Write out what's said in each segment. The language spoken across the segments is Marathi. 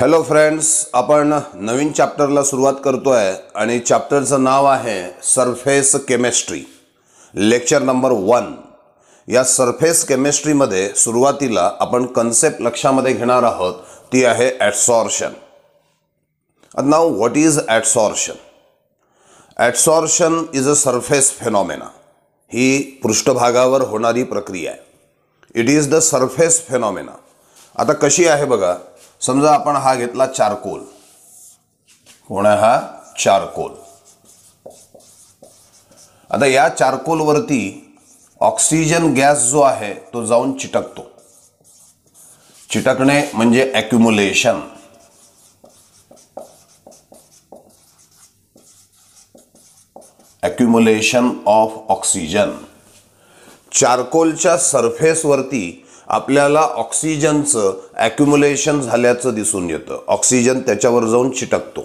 हॅलो फ्रेंड्स आपण नवीन चॅप्टरला सुरुवात करतो आहे आणि चॅप्टरचं नाव आहे surface chemistry lecture number one या सरफेस केमिस्ट्रीमध्ये सुरुवातीला आपण कन्सेप्ट लक्षामध्ये घेणार आहोत ती आहे adsorption now what is adsorption adsorption is a surface phenomena ही पृष्ठभागावर होणारी प्रक्रिया आहे it is the surface phenomena आता कशी आहे बघा समजा आपण हा घेतला चारकोल कोण आहे हा चारकोल आता या चारकोलवरती ऑक्सिजन गॅस जो आहे तो जाऊन चिटकतो चिटकणे म्हणजे ॲक्युम्युलेशन ॲक्युम्युलेशन ऑफ ऑक्सिजन चारकोलच्या वरती आपल्याला ऑक्सिजनचं ॲक्युम्युलेशन झाल्याचं दिसून येतं ऑक्सिजन त्याच्यावर जाऊन चिटकतो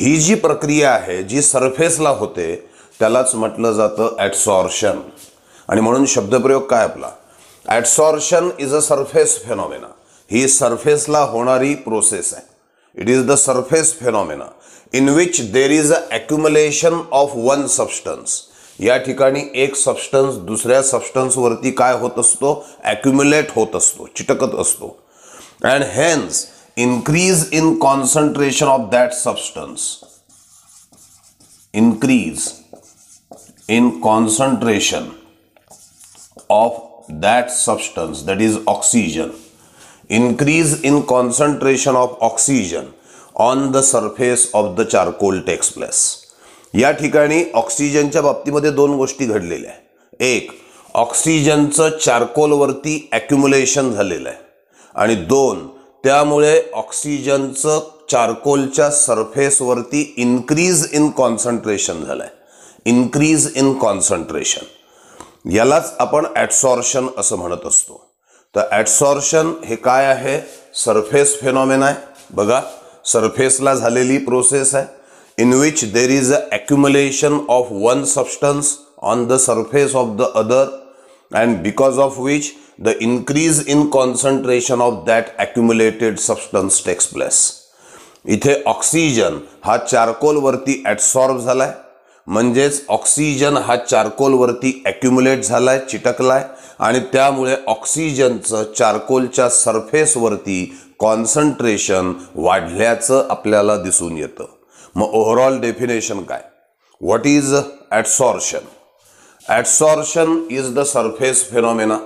ही जी प्रक्रिया आहे जी सरफेसला होते त्यालाच म्हटलं जातं ॲडसॉर्शन आणि म्हणून शब्दप्रयोग काय आपला adsorption is a surface phenomena ही सरफेसला होणारी प्रोसेस आहे it is the surface phenomena in which there is a accumulation of one substance या ठिकाणी एक सबस्टन्स दुसर सब्स्टन्स वरती का असतो ॲक्युम्युलेट चिटकत असतो hence increase in concentration of that substance increase in concentration of that substance that is oxygen increase in concentration of oxygen on the surface of the charcoal takes या ठिकाणी ऑक्सिजनच्या बाबतीमध्ये दोन गोष्टी घडलेल्या आहेत एक ऑक्सिजनचं चारकोलवरती ॲक्युम्युलेशन झालेलं आहे आणि दोन त्यामुळे ऑक्सिजनचं चारकोलच्या सरफेसवरती इन्क्रीज इन कॉन्सन्ट्रेशन झालं आहे इन्क्रीज इन कॉन्सन्ट्रेशन यालाच आपण ॲटसॉर्शन असं म्हणत असतो तर ॲडसॉर्शन हे काय आहे सरफेस फेनॉमेन आहे बघा सरफेसला झालेली प्रोसेस आहे in which there is a accumulation of one substance on the surface of the other and because of which the increase in concentration of that accumulated substance takes place इथे ऑक्सिजन हा चारकोलवरती ॲडसॉर्ब झाला आहे म्हणजेच ऑक्सिजन हा चारकोलवरती ॲक्युम्युलेट झाला आहे चिटकला आहे आणि त्यामुळे ऑक्सिजनचं चारकोलच्या सरफेसवरती कॉन्सन्ट्रेशन वाढल्याचं आपल्याला दिसून येतं मैं ओवरऑल डेफिनेशन का what is adsorption adsorption is the surface phenomena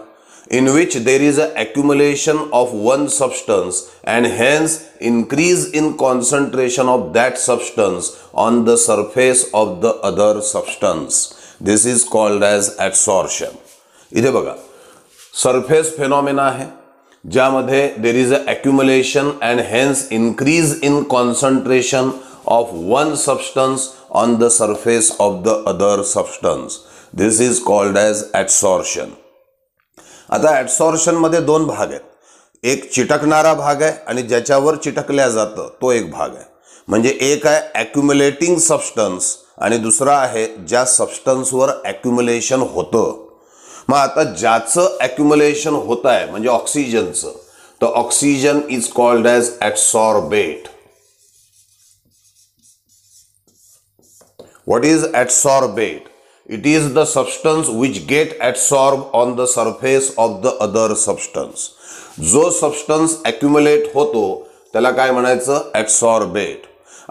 in which there is accumulation of one substance and hence increase in concentration of that substance on the surface of the other substance this is called as adsorption इधे बरफेस फेनोमेना है ज्यादा there is accumulation and hence increase in concentration of one substance on the surface of the other substance. This is called as adsorption. आता मध्ये दोन भाग आहेत एक चिटकणारा भाग आहे आणि ज्याच्यावर चिटकल्या जातं तो एक भाग आहे म्हणजे एक आहे ॲक्युम्युलेटिंग सबस्टन्स आणि दुसरा आहे ज्या सबस्टन्सवर ॲक्युम्युलेशन होतं मग आता ज्याचं ॲक्युम्युलेशन होत आहे म्हणजे ऑक्सिजनचं तर oxygen is called as adsorbate What is adsorbate? It is the substance which get adsorbed on the surface of the other substance. जो सबस्टन्स ॲक्युमुलेट होतो त्याला काय म्हणायचं ॲक्सॉर्बेट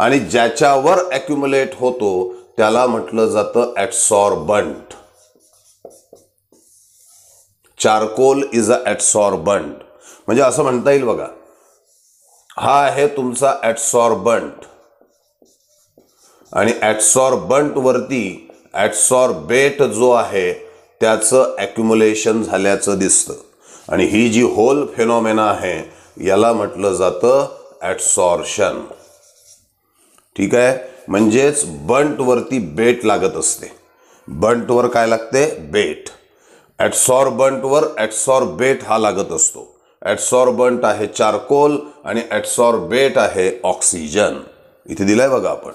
आणि ज्याच्यावर ॲक्युमुलेट होतो त्याला म्हटलं जातं ॲक्सॉर्बंट चारकोल इज अ ॲक्सॉर्बंट म्हणजे असं म्हणता येईल बघा हा आहे तुमचा ॲक्सॉर्बंट आणि वरती ॲटसॉर्बेट जो आहे त्याचं ॲक्युमुलेशन झाल्याचं दिसतं आणि ही जी होल फेनॉमेना आहे याला म्हटलं जातं ॲटसॉर्शन ठीक आहे म्हणजेच वरती बेट लागत असते बंटवर काय लागते बेट ॲट्सॉर्बंटवर बेट हा लागत असतो बंट आहे चारकोल आणि बेट आहे ऑक्सिजन इथे दिलाय बघा आपण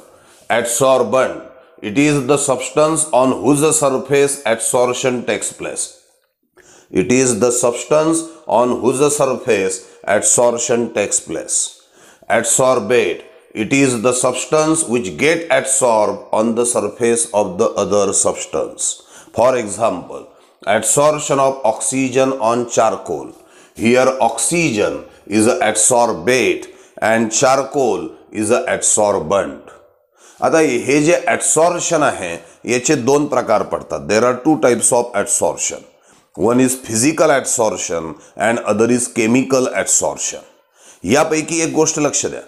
adsorbent. It is the substance on whose surface adsorption takes place. It is the substance on whose surface adsorption takes place. Adsorbate. It is the substance which get adsorbed on the surface of the other substance. For example, adsorption of oxygen on charcoal. Here oxygen is a adsorbate and charcoal is a adsorbent. आता हे जे ॲट्सॉर्शन आहे याचे दोन प्रकार पडतात there are two types of adsorption one is physical adsorption and other is chemical adsorption यापैकी एक गोष्ट लक्ष द्या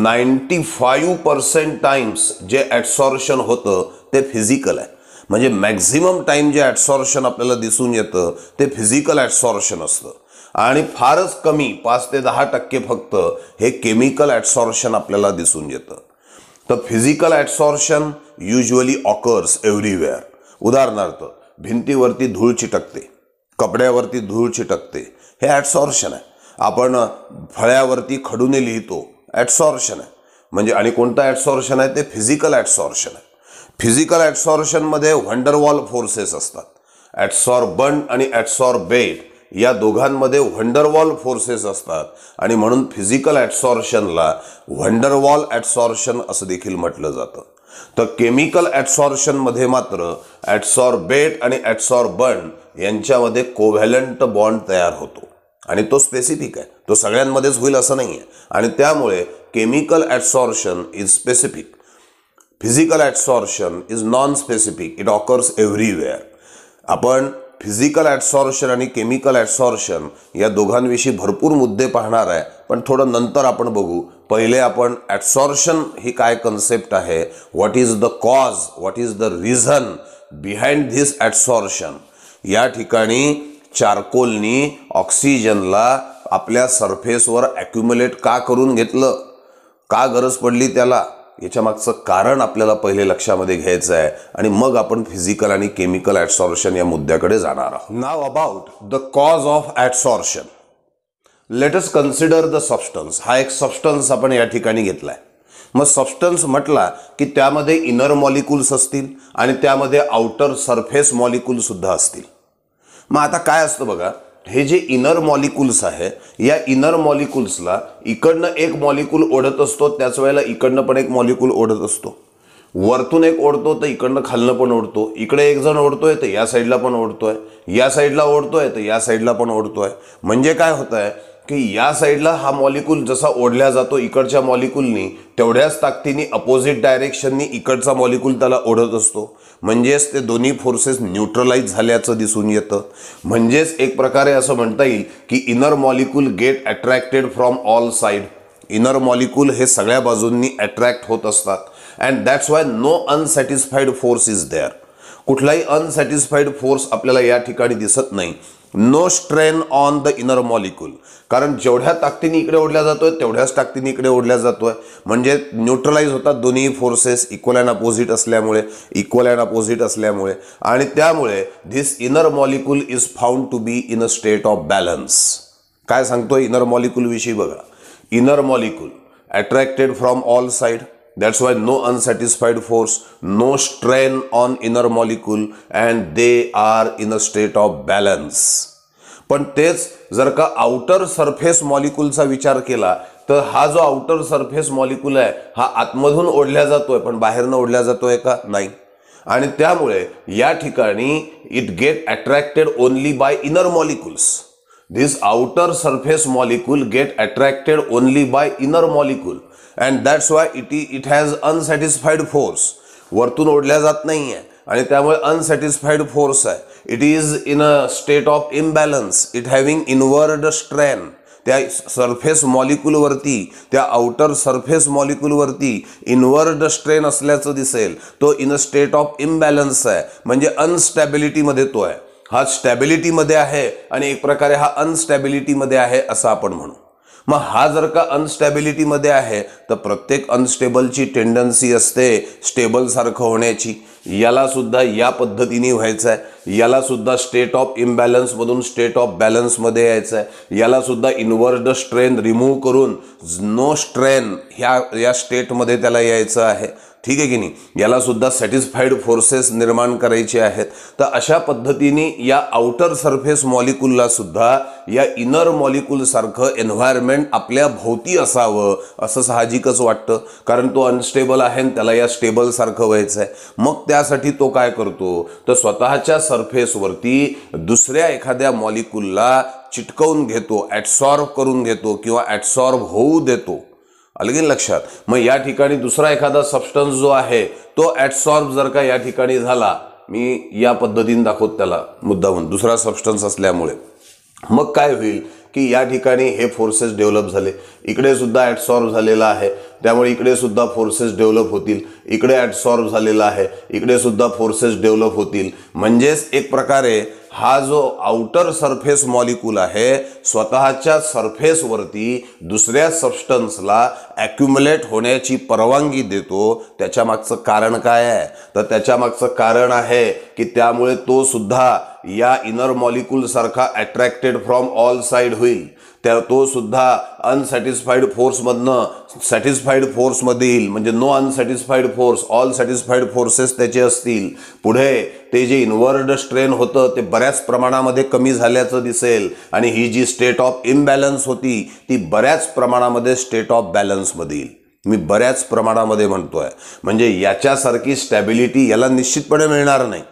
नाईन्टी फाईव्ह पर्सेंट टाईम्स जे ॲट्सॉर्शन होतं ते फिजिकल आहे म्हणजे मॅक्झिमम टाईम जे ॲट्सॉर्शन आपल्याला दिसून येतं ते फिजिकल ॲट्सॉर्शन असतं आणि फारच कमी पाच ते दहा टक्के फक्त हे केमिकल ॲट्सॉर्शन आपल्याला दिसून येतं तर physical adsorption usually occurs everywhere उदाहरणार्थ भिंतीवरती धूळ चिटकते कपड्यावरती धूळ चिटकते हे ॲडसॉर्शन आहे आपण फळ्यावरती खडूने लिहितो ॲडसॉर्शन आहे म्हणजे आणि कोणतं ॲडसॉर्शन आहे ते फिजिकल ॲडसॉर्शन आहे फिजिकल ॲडसॉर्शनमध्ये वंडरवॉल फोर्सेस असतात ॲडसॉर्बंट आणि ॲडसॉर्बेट या दोघांमध्ये व्हंडरवॉल फोर्सेस असतात आणि म्हणून फिजिकल ॲट्सॉर्शनला व्हंडरवॉल ॲट्सॉर्शन असं देखील म्हटलं जातं तर केमिकल ॲट्सॉर्शनमध्ये मात्र ॲट्सॉर्बेट आणि ॲट्सॉर्बन यांच्यामध्ये कोव्हॅलंट बॉन्ड तयार होतो आणि तो स्पेसिफिक आहे तो सगळ्यांमध्येच होईल असं नाही आहे आणि त्यामुळे chemical adsorption is specific physical adsorption is non specific it occurs everywhere आपण फिजिकल ॲडसॉर्शन आणि केमिकल ॲडसॉर्शन या दोघांविषयी भरपूर मुद्दे पाहणार आहे पण थोडं नंतर आपण बघू पहिले आपण ॲडसॉर्शन ही काय कन्सेप्ट आहे what is the cause what is the reason behind this adsorption या ठिकाणी चारकोलनी ऑक्सिजनला आपल्या सरफेसवर ॲक्युम्युलेट का करून घेतलं का गरज पडली त्याला याच्यामागचं कारण आपल्याला पहिले लक्षामध्ये घ्यायचं आहे आणि मग आपण फिजिकल आणि केमिकल ॲडसॉर्शन या मुद्द्याकडे जाणार आहोत now about the cause of adsorption let's consider the substance हा एक सबस्टन्स आपण या ठिकाणी घेतला आहे मग सबस्टन्स म्हटला की त्यामध्ये इनर मॉलिक्युल्स असतील आणि त्यामध्ये आउटर सरफेस सुद्धा असतील मग आता काय असतं बघा हे जे इनर मॉलिक्युल्स आहे या इनर मॉलिक्युल्सला इकडनं एक मॉलिक्यूल ओढत असतो त्याच वेळेला इकडनं पण एक मॉलिक्यूल ओढत असतो वरतून एक ओढतो तर इकडनं खालनं पण ओढतो इकडे एक जण ओढतोय तर या साईडला पण ओढतोय या साईडला ओढतोय तर या साईडला पण ओढतोय म्हणजे काय होत आहे की या साईडला हा मॉलिक्यूल जसा ओढला जातो इकडच्या मॉलिक्यूलनी तेवढ्याच ताकदीने अपोजिट डायरेक्शननी इकडचा मॉलिक्यूल त्याला ओढत असतो म्हणजेच ते दोन्ही फोर्सेस न्यूट्रलाइज झाल्याचं दिसून येतं म्हणजेच एक प्रकारे असं म्हणता येईल की inner molecule get attracted from all side inner molecule हे सगळ्या बाजूंनी अट्रॅक्ट होत असतात and that's why no unsatisfied force is there कुठलाही अनसॅटिस्फाईड फोर्स आपल्याला या ठिकाणी दिसत नाही no strain on the inner molecule कारण जेवढ्या ताकदीने इकडे ओढल्या जातोय तेवढ्याच ताकदीने इकडे ओढल्या जातोय म्हणजे न्यूट्रलाइज होतात दोन्ही फोर्सेस इक्वल अँड अपोजिट असल्यामुळे इक्वल अँड अपोजिट असल्यामुळे आणि त्यामुळे this inner molecule is found to be in a state of balance काय सांगतोय इनर मॉलिक्यूलविषयी बघा inner molecule attracted from all side That's why no unsatisfied force, no strain on inner molecule and they are in a state of balance. पण तेच जर का आउटर सरफेस मॉलिक्यूलचा विचार केला तर हा जो आउटर सरफेस मॉलिक्यूल आहे हा आतमधून ओढल्या जातोय पण बाहेरनं ओढल्या जातोय का नाही आणि त्यामुळे या ठिकाणी it get attracted only by inner molecules outer outer surface get attracted attracted by inner inner and that's that's it इ इट हॅज अनसॅटिस्फाईड फोर्स वरतून ओढल्या जात नाही आहे आणि त्यामुळे अनसॅटिस्फाईड फोर्स आहे it is in a state of imbalance it having inward strain त्या सरफेस मॉलिक्युलवरती त्या आउटर सरफेस मॉलिक्यूलवरती इनवर्ड स्ट्रेन असल्याचं दिसेल तो in a state of imbalance आहे म्हणजे अनस्टॅबिलिटीमध्ये तो आहे हा स्टॅबिलिटीमध्ये आहे आणि एक प्रकारे हा अनस्टॅबिलिटीमध्ये आहे असं आपण म्हणू मग हा जर का अनस्टॅबिलिटीमध्ये आहे तर प्रत्येक अनस्टेबलची टेंडन्सी असते स्टेबलसारखं होण्याची याला सुद्धा या पद्धतीने व्हायचं आहे याला सुद्धा स्टेट ऑफ मधून स्टेट ऑफ बॅलन्समध्ये यायचं आहे सुद्धा इन्वर्ड स्ट्रेन रिमूव्ह करून नो स्ट्रेन ह्या या स्टेटमध्ये त्याला यायचं आहे ठीक आहे की नाही याला सुद्धा सॅटिस्फाईड फोर्सेस निर्माण करायचे आहेत तर अशा पद्धतीने या आउटर सरफेस सुद्धा या इनर सारखं एन्व्हायरमेंट आपल्या भोवती असावं असं साहजिकच वाटतं कारण तो अनस्टेबल आहे त्याला या स्टेबलसारखं व्हायचं आहे मग त्या त्यासाठी तो काय करतो तर स्वतःच्या सरफेसवरती दुसऱ्या एखाद्या मॉलिक्युलला चिटकवून घेतो ॲटसॉर्ब करून घेतो किंवा ॲटसॉर्ब होऊ देतो अलगीन लक्षात मग या ठिकाणी दुसरा एखादा सबस्टन्स जो आहे तो ॲटसॉर्ब जर का या ठिकाणी झाला मी या पद्धतीने दाखवत त्याला म्हणून दुसरा सबस्टन्स असल्यामुळे मग काय होईल की या ठिकाणी हे फोर्सेस डेव्हलप झाले इकडे सुद्धा ॲडसॉर्ब झालेला आहे त्यामुळे इकडे सुद्धा फोर्सेस डेव्हलप होतील इकडे ॲडसॉर्ब झालेला आहे इकडे सुद्धा फोर्सेस डेव्हलप होतील म्हणजेच एक प्रकारे हा जो आउटर सरफेस मॉलिक्यूल आहे स्वतःच्या सरफेसवरती दुसऱ्या सबस्टन्सला ॲक्युम्युलेट होण्याची परवानगी देतो त्याच्यामागचं कारण काय आहे तर त्याच्यामागचं कारण आहे की त्यामुळे तो सुद्धा या इनर सारखा अट्रॅक्टेड फ्रॉम ऑल साईड होईल त्या तो सुद्धा अनसॅटिस्फाईड फोर्समधनं सॅटिस्फाईड फोर्समध्ये येईल म्हणजे no unsatisfied force all satisfied forces त्याचे असतील पुढे ते जे इनवर्ड स्ट्रेन होतं ते बऱ्याच प्रमाणामध्ये कमी झाल्याचं दिसेल आणि ही जी स्टेट ऑफ इम्बॅलन्स होती ती बऱ्याच प्रमाणामध्ये स्टेट ऑफ बॅलन्समध्ये येईल मी बऱ्याच प्रमाणामध्ये म्हणतो आहे म्हणजे याच्यासारखी स्टॅबिलिटी याला निश्चितपणे मिळणार नाही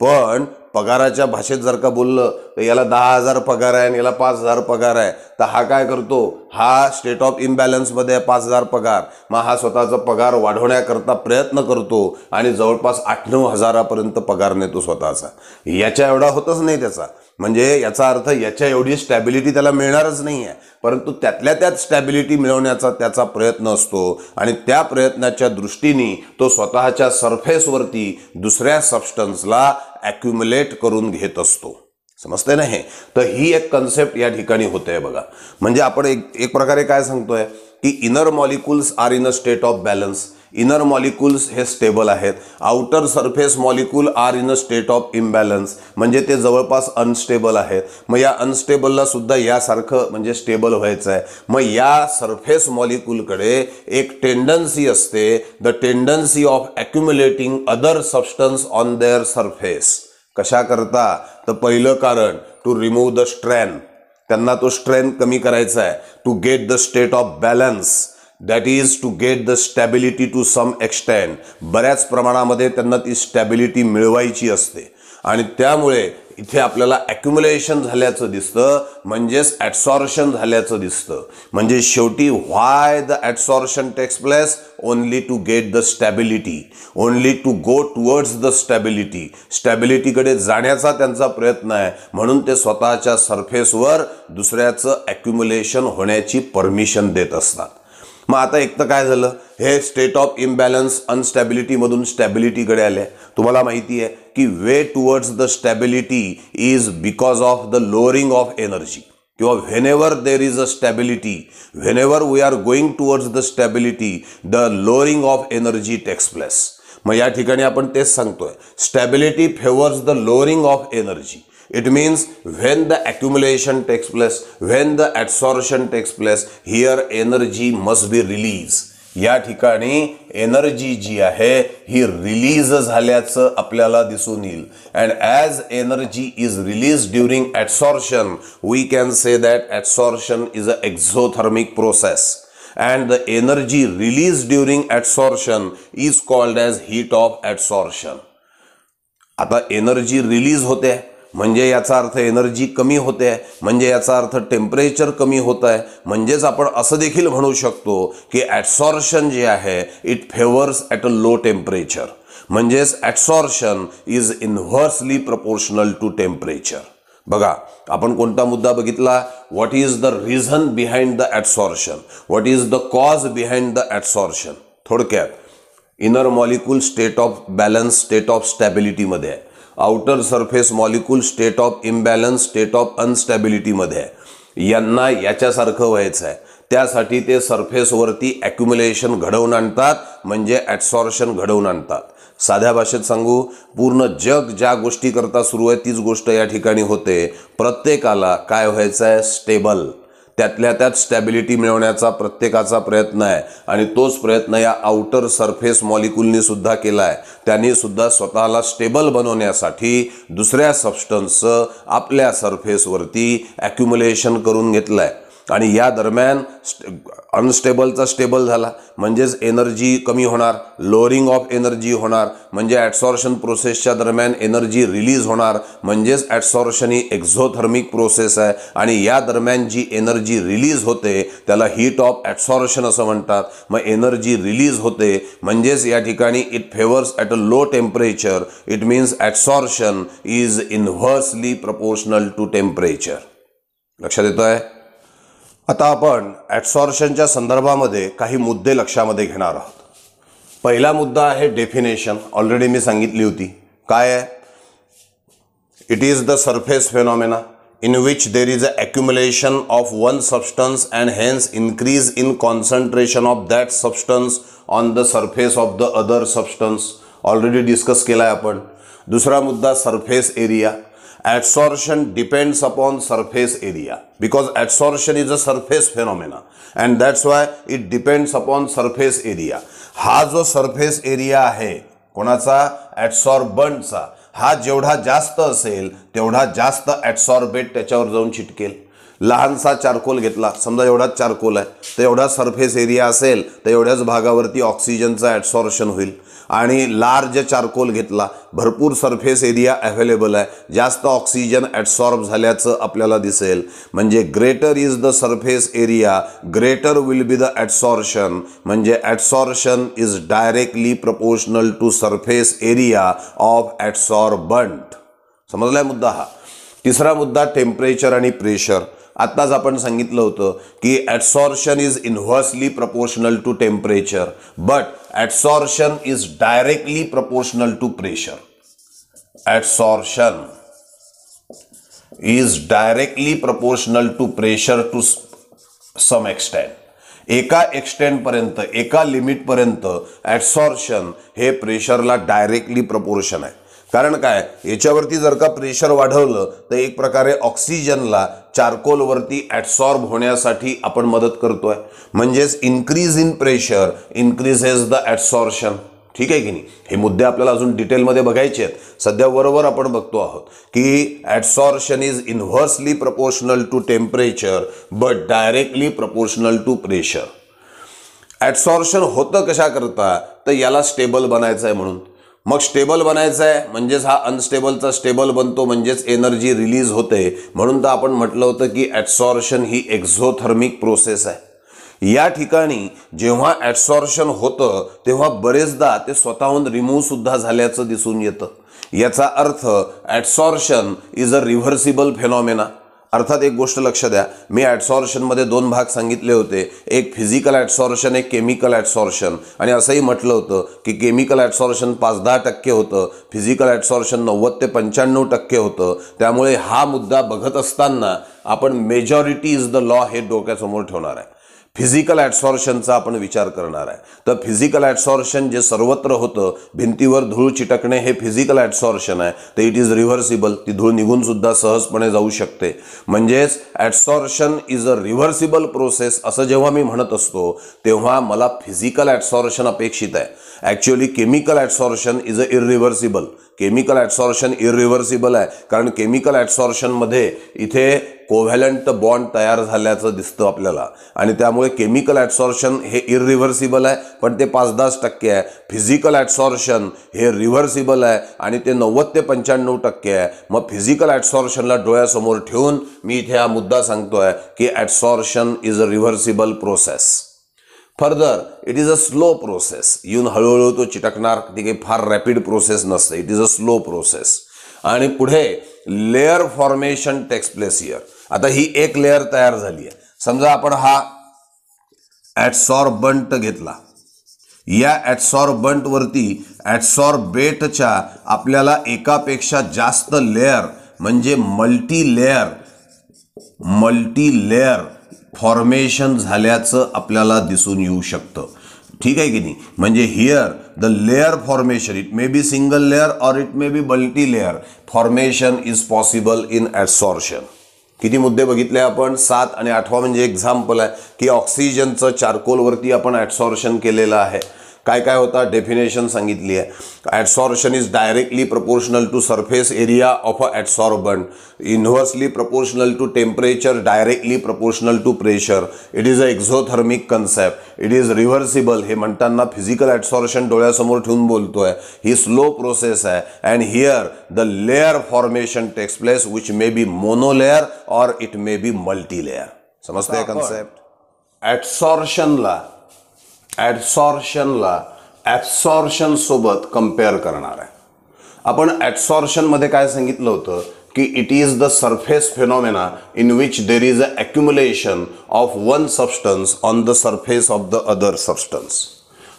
पण पगाराच्या भाषेत जर का बोललं तर याला दहा हजार पगार आहे आणि याला पाच हजार पगार आहे तर हा काय करतो हा स्टेट ऑफ इम्बॅलन्समध्ये आहे पाच हजार पगार मग हा स्वतःचा पगार वाढवण्याकरता प्रयत्न करतो आणि जवळपास आठ नऊ हजारापर्यंत पगार नेतो स्वतःचा याच्या एवढा होतच नाही त्याचा म्हणजे याचा अर्थ याच्या एवढी स्टॅबिलिटी त्याला मिळणारच नाही आहे परंतु त्यातल्या त्यात स्टॅबिलिटी मिळवण्याचा त्याचा प्रयत्न असतो आणि त्या प्रयत्नाच्या दृष्टीने तो स्वतःच्या सरफेसवरती दुसऱ्या सबस्टन्सला ॲक्युम्युलेट करून घेत असतो समजते ना हे तर ही एक कन्सेप्ट या ठिकाणी होते आहे बघा म्हणजे आपण एक एक प्रकारे काय सांगतोय की inner molecules are in a state of balance inner molecules हे स्टेबल आहेत outer surface molecule are in a state of imbalance म्हणजे ते जवळपास अनस्टेबल आहेत मग या अनस्टेबलला सुद्धा यासारखं म्हणजे स्टेबल व्हायचं आहे मग या सरफेस मॉलिक्यूलकडे एक टेंडन्सी असते the tendency of accumulating other substance on their surface कशा करता तर पहिलं कारण टू रिमूव्ह द स्ट्रेन त्यांना तो स्ट्रेन कमी करायचा आहे to get the state of balance that is to get the stability to some extent बऱ्याच प्रमाणामध्ये त्यांना ती स्टॅबिलिटी मिळवायची असते आणि त्यामुळे इथे आपल्याला ॲक्युम्युलेशन झाल्याचं दिसतं म्हणजेच ॲट्सॉर्शन झाल्याचं दिसतं म्हणजे शेवटी why the adsorption takes place only to get the stability only to go towards the stability स्टॅबिलिटीकडे जाण्याचा त्यांचा प्रयत्न आहे म्हणून ते स्वतःच्या सरफेसवर दुसऱ्याचं ॲक्युम्युलेशन होण्याची परमिशन देत असतात मग आता एक तर काय झालं हे स्टेट ऑफ इम्बॅलन्स अनस्टॅबिलिटीमधून स्टॅबिलिटीकडे आले तुम्हाला माहिती आहे की way towards the stability is because of the lowering of energy किंवा whenever there is a stability whenever we are going towards the stability the lowering of energy takes place मग या ठिकाणी आपण तेच सांगतोय stability favours the lowering of energy It means when the accumulation takes place, when the adsorption takes place, here energy must be released. या ठिकाणी एनर्जी जी आहे ही रिलीज झाल्याचं आपल्याला दिसून येईल and as energy is release during adsorption we can say that adsorption is a exothermic process and the energy release during adsorption is called as heat of adsorption आता एनर्जी रिलीज होते म्हणजे याचा अर्थ एनर्जी कमी होते म्हणजे याचा अर्थ टेम्परेचर कमी होत आहे म्हणजेच आपण असं देखील म्हणू शकतो की ॲट्सॉर्शन जे आहे it favours at a low temperature म्हणजेच adsorption is inversely proportional to temperature बघा आपण कोणता मुद्दा बघितला what is the reason behind the adsorption what is the cause behind the adsorption थोडक्यात inner molecule state of balance state of स्टॅबिलिटीमध्ये आहे outer surface molecule state of imbalance state of अनस्टॅबिलिटीमध्ये आहे यांना याच्यासारखं व्हायचं आहे त्यासाठी ते सरफेसवरती ॲक्युम्युलेशन घडवून आणतात म्हणजे ॲट्सॉर्शन घडवून आणतात साध्या भाषेत सांगू पूर्ण जग ज्या गोष्टी करता सुरू आहे तीच गोष्ट या ठिकाणी होते प्रत्येकाला काय व्हायचं आहे स्टेबल त्यातल्या त्यात स्टॅबिलिटी मिळवण्याचा प्रत्येकाचा प्रयत्न आहे आणि तोच प्रयत्न या आउटर सरफेस मॉलिक्युलनी सुद्धा केला आहे त्यांनी सुद्धा स्वतःला स्टेबल बनवण्यासाठी दुसऱ्या सबस्टन्सचं आपल्या सरफेसवरती ॲक्युमुलेशन करून घेतलं आहे आणि या दरम्यान अनस्टेबलचा स्टेबल झाला म्हणजेच एनर्जी कमी होणार लोअरिंग ऑफ एनर्जी होणार म्हणजे ॲट्सॉर्शन प्रोसेसच्या दरम्यान एनर्जी रिलीज होणार म्हणजेच ॲट्सॉर्शन ही एक्झोथर्मिक प्रोसेस आहे आणि या दरम्यान जी एनर्जी रिलीज होते त्याला हीट ऑफ ॲट्सॉर्शन असं म्हणतात मग एनर्जी रिलीज होते म्हणजेच या ठिकाणी it favours at a low temperature it means adsorption is inversely proportional to temperature लक्षात येतो आहे आता आपण ॲट्सॉर्शनच्या संदर्भामध्ये काही मुद्दे लक्षामध्ये घेणार आहोत पहिला मुद्दा आहे डेफिनेशन ऑलरेडी मी सांगितली होती काय आहे it is the surface phenomena in which there is a accumulation of one substance and hence increase in concentration of that substance on the surface of the other substance already discuss केला आहे आपण दुसरा मुद्दा surface area adsorption depends upon surface area because adsorption is a surface phenomena and that's why it depends upon surface area हा जो सरफेस एरिया आहे कोणाचा ॲडसॉर्बंटचा हा जेवढा जास्त असेल तेवढा जास्त ॲडसॉर्बेट त्याच्यावर जाऊन चिटकेल लहानसा चारकोल घेतला समजा एवढाच चारकोल आहे तर एवढा सरफेस एरिया असेल तर एवढ्याच भागावरती ऑक्सिजनचं ॲडसॉर्शन होईल आणि लार्ज चारकोल घेतला भरपूर सरफेस एरिया अवेलेबल आहे जास्त ऑक्सिजन ॲडसॉर्ब झाल्याचं आपल्याला दिसेल म्हणजे greater is the surface area greater will be the adsorption म्हणजे adsorption is directly proportional to surface area of adsorbent समजलाय मुद्दा हा तिसरा मुद्दा टेम्परेचर आणि प्रेशर आत्ताच आपण सांगितलं होतं की adsorption is inversely proportional to temperature but adsorption is directly proportional to pressure adsorption is directly proportional to pressure to some extent एका एक्सटेंडपर्यंत एका लिमिटपर्यंत ॲडसॉर्शन हे प्रेशरला डायरेक्टली प्रपोर्शन आहे कारण काय याच्यावरती जर का प्रेशर वाढवलं तर एक प्रकारे ऑक्सिजनला चारकोलवरती ॲडसॉर्ब होण्यासाठी आपण मदत करतोय म्हणजेच increase in pressure increases the adsorption ठीक आहे की नाही हे मुद्दे आपल्याला अजून डिटेलमध्ये बघायचे आहेत सध्या बरोबर आपण बघतो आहोत की adsorption is inversely proportional to temperature but directly proportional to pressure adsorption होतं कशाकरता तर याला स्टेबल बनायचं आहे म्हणून मग स्टेबल बनायचं आहे म्हणजेच हा अनस्टेबलचा स्टेबल बनतो म्हणजेच एनर्जी रिलीज होते म्हणून तर आपण म्हटलं होतं की ॲट्सॉर्शन ही एक्झोथर्मिक प्रोसेस आहे या ठिकाणी जेव्हा ॲट्सॉर्शन होतं तेव्हा बरेचदा ते स्वतःहून सुद्धा झाल्याचं दिसून येतं याचा अर्थ adsorption is a reversible phenomena अर्थात एक गोष्ट लक्ष द्या मी ॲडसॉर्शनमध्ये दोन भाग सांगितले होते एक फिजिकल ॲडसॉर्शन एक केमिकल ॲडसॉर्शन आणि असंही म्हटलं होतं की केमिकल ॲडसॉर्शन पाच दहा टक्के होतं फिजिकल ॲडसॉर्शन नव्वद ते पंच्याण्णव टक्के होतं त्यामुळे हा मुद्दा बघत असताना आपण मेजॉरिटी इज द लॉ हे डोक्यासमोर ठेवणार आहे फिजिकल ॲडसॉर्शनचा आपण विचार करणार आहे तर फिजिकल ॲडसॉर्शन जे सर्वत्र होतं भिंतीवर धूळ चिटकणे हे फिजिकल ॲडसॉर्शन आहे तर इट इज रिव्हर्सिबल ती धूळ निघून सुद्धा सहजपणे जाऊ शकते म्हणजेच adsorption is a reversible process असं जेव्हा मी म्हणत असतो तेव्हा मला फिजिकल ॲडसॉर्शन अपेक्षित आहे actually chemical adsorption is a irreversible chemical adsorption irreversible आहे कारण केमिकल ॲडसॉर्शनमध्ये इथे कोव्हॅलंट बॉन्ड तयार झाल्याचं दिसतं आपल्याला आणि त्यामुळे केमिकल ॲडसॉर्शन हे इरिव्हर्सिबल आहे पण ते पाच दहाच टक्के आहे फिजिकल ॲडसॉर्शन हे रिव्हर्सिबल आहे आणि ते नव्वद ते पंच्याण्णव टक्के आहे मग फिजिकल ॲडसॉर्शनला डोळ्यासमोर ठेवून मी इथे हा मुद्दा सांगतो आहे की adsorption is a reversible process further it is a slow process येऊन हळूहळू तो चिटकणार ती काही फार रॅपिड प्रोसेस नसते it is a slow process आणि पुढे layer formation takes place here आता ही एक लेअर तयार झाली आहे समजा आपण हा ॲटसॉर्बंट घेतला या ॲटसॉर्बंटवरती ॲटसॉर्बेटच्या आपल्याला एकापेक्षा जास्त लेअर म्हणजे multi layer multi layer formation झाल्याचं आपल्याला दिसून येऊ शकतं ठीक आहे की नाही म्हणजे here the layer formation it may be single layer or it may be multi layer formation is possible in adsorption किती मुद्दे बघितले आपण सात आणि आठवा म्हणजे एक्झाम्पल आहे की ऑक्सिजनचं चारकोलवरती आपण ॲडसॉर्शन केलेलं आहे काय काय होता डेफिनेशन सांगितली आहे adsorption is directly proportional to surface area of a adsorbent inversely proportional to temperature directly proportional to pressure it is a exothermic concept it is reversible हे म्हणताना फिजिकल ॲडसॉर्शन डोळ्यासमोर ठेवून बोलतो आहे ही स्लो प्रोसेस आहे and here the layer formation takes place which may be monolayer or it may be multi layer समजते कन्सेप्ट ॲडसॉर्शनला ॲडसॉर्शनला ॲब्सॉर्शनसोबत कम्पेअर करणार आहे आपण ॲडसॉर्शनमध्ये काय सांगितलं होतं की it is the surface phenomena in which there is a accumulation of one substance on the surface of the other substance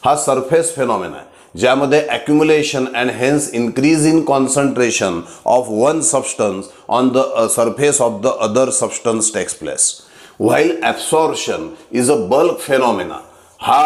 हा सरफेस फेनॉमेना आहे ज्यामध्ये accumulation and hence increase in concentration of one substance on the surface of the other substance takes place absorption absorption is bulk bulk phenomena हा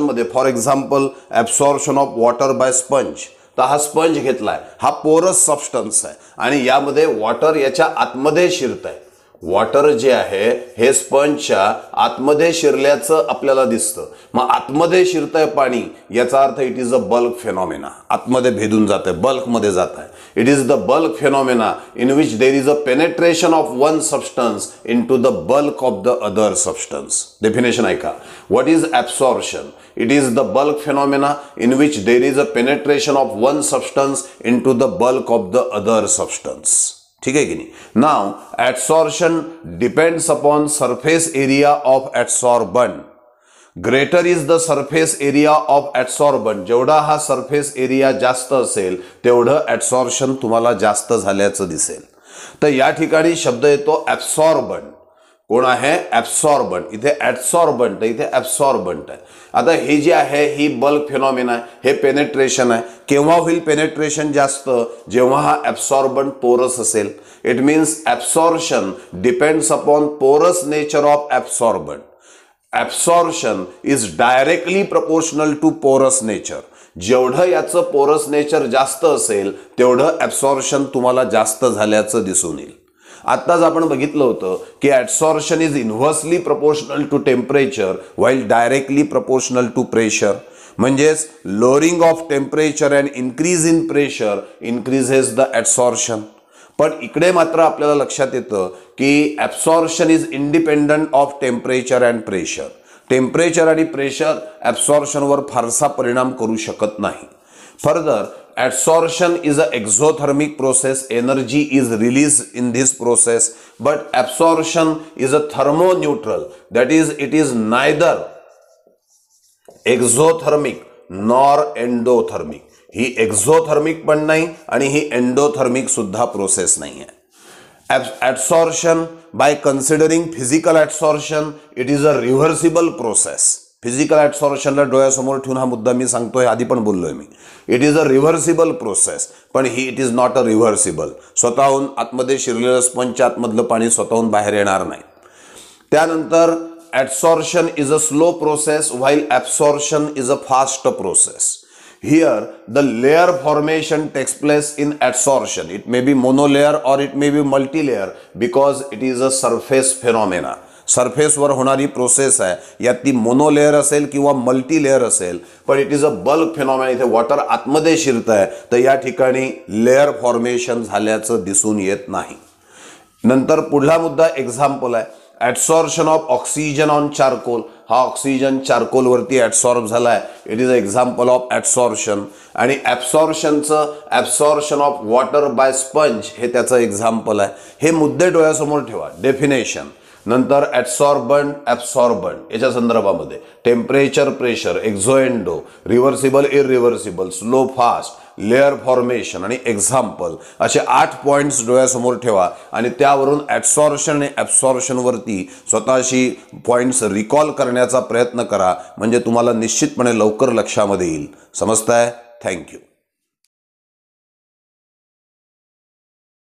मध्ये for example absorption of water by sponge तर हा स्पंज घेतला आहे हा पोरस सबस्टन्स आहे आणि यामध्ये वॉटर याच्या आतमध्ये शिरत आहे वॉटर जे आहे हे स्पंजच्या आतमध्ये शिरल्याचं आपल्याला दिसतं मग आतमध्ये शिरतंय पाणी याचा अर्थ it is a bulk phenomena आतमध्ये भेदून जात आहे बल्कमध्ये जात आहे it is the bulk phenomena in which there is a penetration of one substance into the bulk of the other substance definition ऐका what is absorption it is the bulk phenomena in which there is a penetration of one substance into the bulk of the other substance ठीक आहे की नाही नाव ॲट्सॉर्शन depends upon surface area of adsorbent greater is the surface area of adsorbent जेवढा हा सरफेस एरिया जास्त असेल तेवढं ॲट्सॉर्शन तुम्हाला जास्त झाल्याचं दिसेल तर या ठिकाणी शब्द येतो ॲब्सॉर्बन कोण आहे ॲब्सॉर्बंट इथे ॲडसॉर्बंट इथे ॲब्सॉर्बंट आहे आता हे जे आहे ही बल्क फिनॉमिना आहे हे पेनेट्रेशन आहे केव्हा होईल पेनेट्रेशन जास्त जेव्हा हा ॲब्सॉर्बंट पोरस असेल it means absorption depends upon porous nature of absorbent absorption is directly proportional to porous nature जेवढं याचं पोरस नेचर जास्त असेल तेवढं ॲब्सॉर्शन तुम्हाला जास्त झाल्याचं दिसून येईल आत्ताच आपण बघितलं होतं की adsorption is inversely proportional to temperature while directly proportional to pressure म्हणजेच lowering of temperature and increase in pressure increases the adsorption पण इकडे मात्र आपल्याला लक्षात येतं की absorption is independent of temperature and pressure temperature आणि प्रेशर ॲब्सॉर्शनवर फारसा परिणाम करू शकत नाही further absorption is an exothermic process energy is released in this process but absorption is a thermoneutral that is it is neither exothermic nor endothermic he exothermic pan nahi ani he endothermic सुद्धा process nahi hai absorption by considering physical absorption it is a reversible process physical ॲब्सॉर्शनला डोळ्यासमोर ठेवून हा मुद्दा मी सांगतो आहे आधी पण बोललो आहे मी it is a reversible process पण ही it is not a reversible स्वतःहून आतमध्ये शिरलेलं स्पंजच्या आतमधलं पाणी स्वतःहून बाहेर येणार नाही त्यानंतर absorption is a slow process while absorption is a fast process here the layer formation takes place in absorption it may be monolayer or it may be multilayer because it is a surface phenomena सरफेसवर होणारी प्रोसेस आहे यात ती मोनोलेअर असेल किंवा मल्टी लेअर असेल पण it is a bulk phenomena इथे वॉटर आतमध्ये शिरत आहे तर या ठिकाणी लेअर फॉर्मेशन झाल्याचं दिसून येत नाही नंतर पुढला मुद्दा एक्झाम्पल आहे adsorption of oxygen on charcoal हा ऑक्सिजन चारकोलवरती ॲडसॉर्ब झाला आहे it is a example of adsorption आणि ॲब्सॉर्शनचं absorption of water by sponge हे त्याचं एक्झाम्पल आहे हे मुद्दे डोळ्यासमोर ठेवा डेफिनेशन नंतर ॲडसॉर्बंट ॲब्सॉर्बन याच्या संदर्भामध्ये temperature pressure exo endo reversible irreversible slow fast layer formation आणि एक्झाम्पल असे आठ पॉईंट्स डोळ्यासमोर ठेवा आणि त्यावरून ॲब्सॉर्शन आणि ॲब्सॉर्शनवरती स्वतःशी पॉईंट्स रिकॉल करण्याचा प्रयत्न करा म्हणजे तुम्हाला निश्चितपणे लवकर लक्षामध्ये येईल समजत आहे थँक्यू